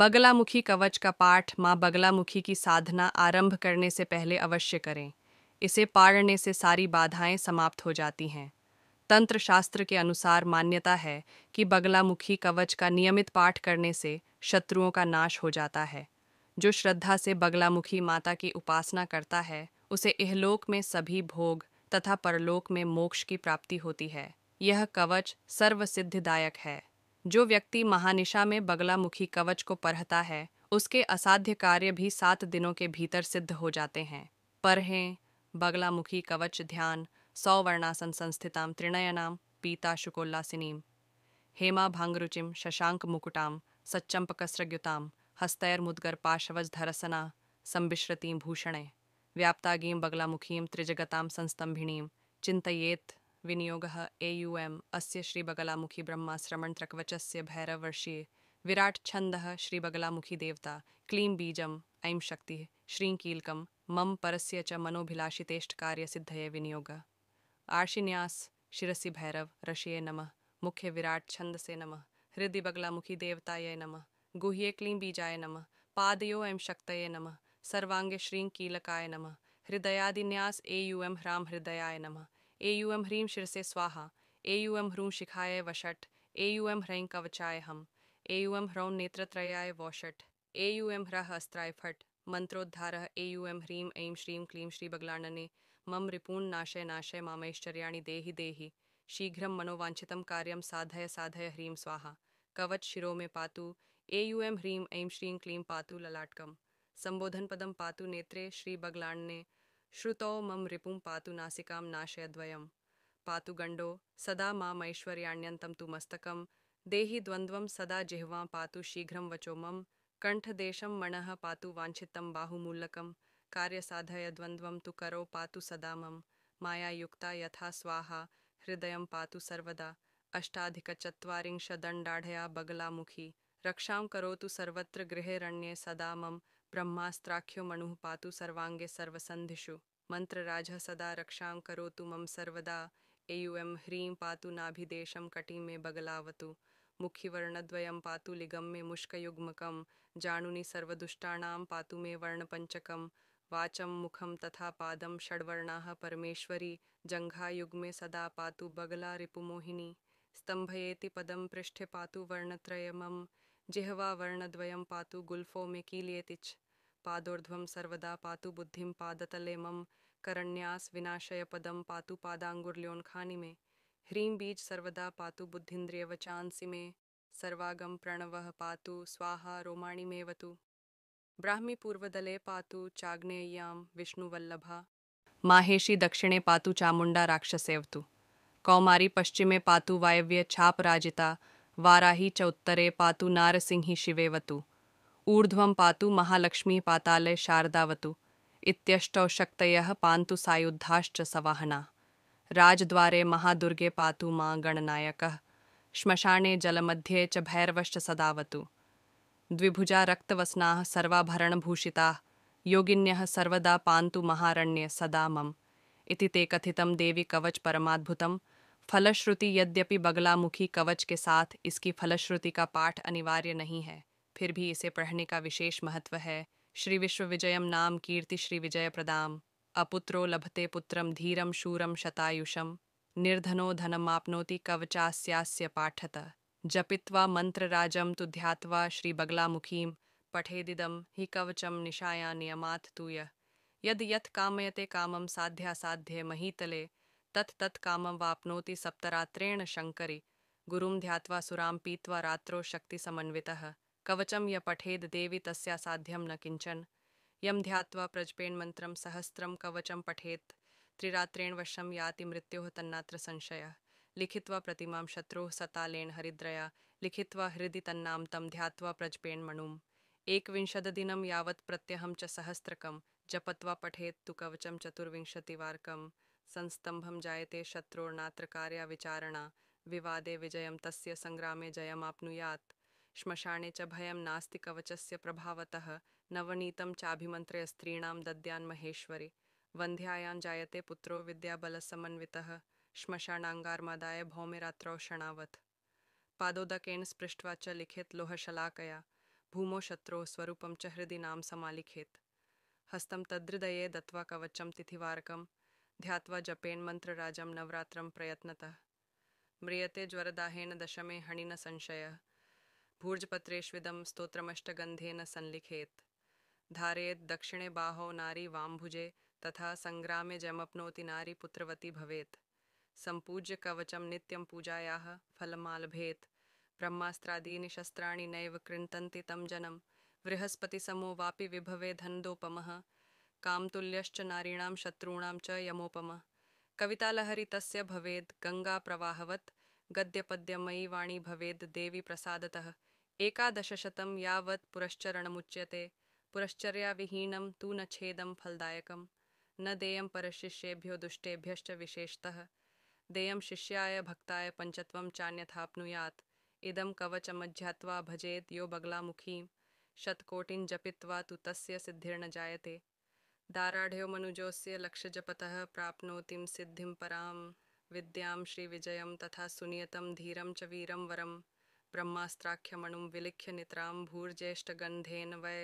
बगलामुखी कवच का पाठ माँ बगलामुखी की साधना आरंभ करने से पहले अवश्य करें इसे पाड़ने से सारी बाधाएं समाप्त हो जाती हैं तंत्र शास्त्र के अनुसार मान्यता है कि बगलामुखी कवच का नियमित पाठ करने से शत्रुओं का नाश हो जाता है जो श्रद्धा से बगलामुखी माता की उपासना करता है उसे इहलोक में सभी भोग तथा परलोक में मोक्ष की प्राप्ति होती है यह कवच सर्वसिद्धिदायक है जो व्यक्ति महानिशा में बगलामुखी कवच को पढ़ता है उसके असाध्य कार्य भी सात दिनों के भीतर सिद्ध हो जाते हैं परहें बगलामुखी कवच ध्यान सौवर्णासन संस्थिताम त्रिणयनाम पीता शुकोल्लासिनीम हेमा भांगरुचिम शशांक मुकुटाम सच्चंपकस्रग्युताम हस्तैर मुद्गर पाशवज धरसना संबिश्रतीम भूषणे व्याप्तागीम बगलामुखीम त्रिजगताम संस्तंभिणीम चिंतयेत एम एयूएम् अस्य श्रीबगलामुखी से भैरवर्षीय विराट छंद श्रीबगलामुखी देवता क्लीं बीजम् ऐं शक्ति श्रीं मम परस्य च मनोभिलाषितेष्टकार्यसिद्धये विनियोग आर्षिन्यास शिरसि भैरव रषये नमः मुख्य विराट छंद से नम हृदय बगलामुखी देवताय नम गुह्ये क्लीं बीजाय नम पादयो ऐं शक्तये नम सर्वांगे श्रीं कीलकाय नम हृदयादिन्यास ए यू एम ह्राम हृदयाय नमः एम ह्रीम शिरसे स्वाहा एम ह्रूं शिखाय वषट एम ह्रैं कवचाय हम एम ह्रौं नेत्रत्रयाय वौषट एम ह्रह अस्त्राय फट मंत्रोद्धार एम ह्रीम ऐं श्रीं क्लीं श्री बगलाणने मम रिपून् नाशय नाशय मामैश्चर्या देहि देहि शीघ्रं मनोवांछित कार्यम साधय साधय ह्रीं स्वाहा कवच शिरो में पातु एम ह्रीं ऐं श्रीं क्लीं पातु ललाटकम संबोधन पदम पातु नेत्रे श्री बगलाणने श्रुतौ मम रिपुं पातु नासिकां नाशयद्वयं पातु गण्डो सदा मैश्वरियाण्यम तु मस्तकं देहि द्वन्द्वं सदा जिह्वां पातु शीघ्रं वचो मम कण्ठदेशं मणः पातु वाञ्छितं बाहुमूलकं कार्यसाधय द्वन्द्वं तु करो पातु सदा मम मायायुक्ता यथा स्वाहा हृदयं पातु सर्वदा अष्टाधिकचत्वारिंशदण्डाढया बगलामुखी रक्षां करोतु सर्वत्र गृहे सदा मम ब्रह्मास्त्राख्यो मणुः पातु सर्वाङ्गे सर्वसन्धिषु मंत्रराजः सदा रक्षां करोतु मम सर्वदा एयुएम ह्रीं पातु नाभिदेशं कटि मे बगलावतु मुखिवर्णद्वयं पातु लिगम मे मुष्कयुग्मकं जाणुनि सर्वदुष्टाणां पातु मे वर्णपञ्चकं वाचं मुखं तथा पादं षड्वर्णाः परमेश्वरी जङ्घायुग्मे सदा पातु बगला रिपुमोहिनी स्तम्भयेति पदं पृष्ठे पातु वर्णत्रयमं जिह्वा वर्णद्वयं पातु गुल्फो मे कीलयेति च पादोर्ध्वं सर्वदा पातु बुद्धिं पादतले मम करण्यास विनाशय पदम पातु पादांगुर्ल्योन्खानि में ह्रीम बीज सर्वदा पातु बुद्धिन्द्रिय वचांसी में सर्वागम प्रणव पातु स्वाहा रोमाणी में वतु ब्राह्मी पूर्वदले पातु चाग्नेय्यां विष्णुवल्लभा माहेशी दक्षिणे पातु चामुंडा राक्षसेवतु कौमारी पश्चिमे पातु वायव्य छापराजिता वाराही चौत्तरे पातु नारसिंही शिवेवतु ऊर्ध्वम पातु महालक्ष्मी पाताले शारदावतु इत्यष्टौ शक्तयः पान्तु सायुधाश्च सवाहना राजद्वारे महादुर्गे पातु मां गणनायकः श्मशाने जलमध्ये च भैरवश्च सदावतु द्विभुजा रक्तवसनाः सर्वाभरणभूषिताः योगिन्यः सर्वदा पान्तु महारण्ये सदा मम इति ते कथितं देवी कवच परमाद्भुतम फलश्रुति यद्यपि बगलामुखी कवच के साथ इसकी फलश्रुति का पाठ अनिवार्य नहीं है फिर भी इसे पढ़ने का विशेष महत्व है श्री विश्वविजयम नाम कीर्ति श्री विजय प्रदाम अपुत्रो लभते पुत्रम धीरम शूरम शतायुषम निर्धनो धनमाप्नोति कवचास्यास्य पाठत जपित्वा मंत्रराजम तु ध्यात्वा श्री मुखीम पठेदिदं हि कवचम निशाया नियमात तूय यद यत कामयते साध्या साध्यासाध्ये महीतले तत तत कामं वापनोति सप्तरात्रेण शंकरी गुरुम ध्यात्वा सुराम पीत्वा रात्रो समन्वितः कवचम य पठेद देवी तस्या साध्यम न किंचन यम ध्यात्वा प्रजपेण मंत्रम सहस्रम कवचम पठेत त्रिरात्रेण वशम याति मृत्यो तन्नात्र संशय लिखित्वा प्रतिमां शत्रु सतालेन हरिद्रया लिखित्वा हृदि तन्नाम तम ध्यात्वा प्रजपेण विंशद दिनम यावत प्रत्यहम च सहस्रकं जपत्वा पठेत तु कवचम चतुर्विंशति वारकम संस्तंभम जायते शत्रोर्नात्र कार्या विचारणा विवादे विजयम तस्य संग्रामे जयम जयमाप्नुयात् श्मशाने च भयं नास्ति कवचस्य प्रभावतः नवनीतं चाभिमन्त्रे स्त्रीणां दद्यान्महेश्वरि वन्ध्यायां जायते पुत्रो विद्याबलसमन्वितः श्मशानाङ्गार्मदाय भौमिरात्रौ शणावत् पादोदकेन स्पृष्ट्वा च लिखेत् लोहशलाकया भूमो शत्रोः स्वरूपं च हृदि नाम समालिखेत् हस्तं तद्हृदये दत्त्वा कवचं तिथिवारकं ध्यात्वा जपेन् मन्त्रराजं नवरात्रं प्रयत्नतः म्रियते ज्वरदाहेन दशमे हणिन संशयः भूर्जपत्रेष्विदं स्तोत्रमष्टगन्धेन संलिखेत् धारयेत् दक्षिणे बाहौ नारी वाम्भुजे तथा सङ्ग्रामे जमप्नोति नारी पुत्रवती भवेत् सम्पूज्य कवचं नित्यं पूजायाः फलमालभेत् ब्रह्मास्त्रादीनि शस्त्राणि नैव कृन्तन्ति तं जनं बृहस्पतिसमो वापि विभवे धन्दोपमः कामतुल्यश्च नारीणां शत्रूणां च यमोपमः कवितालहरी तस्य भवेद् गङ्गाप्रवाहवत् गद्यपद्यमयी वाणी भवेद् देवी प्रसादतः एकादशशतं यावत् पुरश्चरणमुच्यते पुरश्चर्याविहीनं तु न छेदं फलदायकं न देयं परशिष्येभ्यो दुष्टेभ्यश्च विशेषतः देयं शिष्याय भक्ताय पञ्चत्वं चान्यथाप्नुयात् इदं कवचमध्यात्वा भजेत् यो बगलामुखीं शतकोटिं जपित्वा तु तस्य सिद्धिर्न जायते दाराढ्यो लक्ष्य लक्ष्यजपतः प्राप्नोतिं सिद्धिं परां विद्यां श्रीविजयं तथा सुनियतं धीरं च वीरं वरम् ब्रह्मास्त्राख्यमणुं विलिख्य नितरां भूर्ज्येष्ठगन्धेन वै